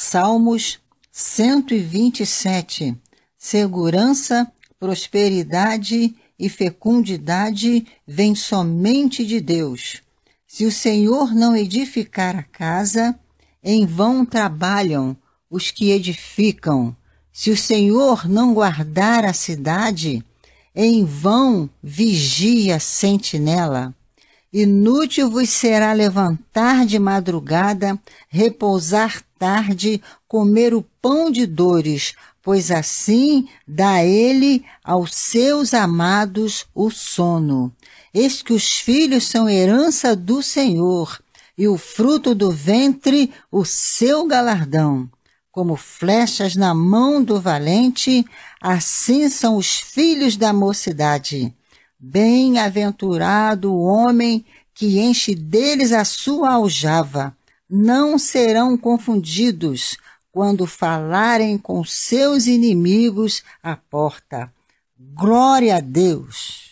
Salmos 127 Segurança, prosperidade e fecundidade vêm somente de Deus. Se o Senhor não edificar a casa, em vão trabalham os que edificam. Se o Senhor não guardar a cidade, em vão vigia a sentinela. Inútil vos será levantar de madrugada, repousar tarde, comer o pão de dores, pois assim dá ele aos seus amados o sono. Eis que os filhos são herança do Senhor, e o fruto do ventre o seu galardão. Como flechas na mão do valente, assim são os filhos da mocidade. Bem-aventurado o homem que enche deles a sua aljava. Não serão confundidos quando falarem com seus inimigos à porta. Glória a Deus!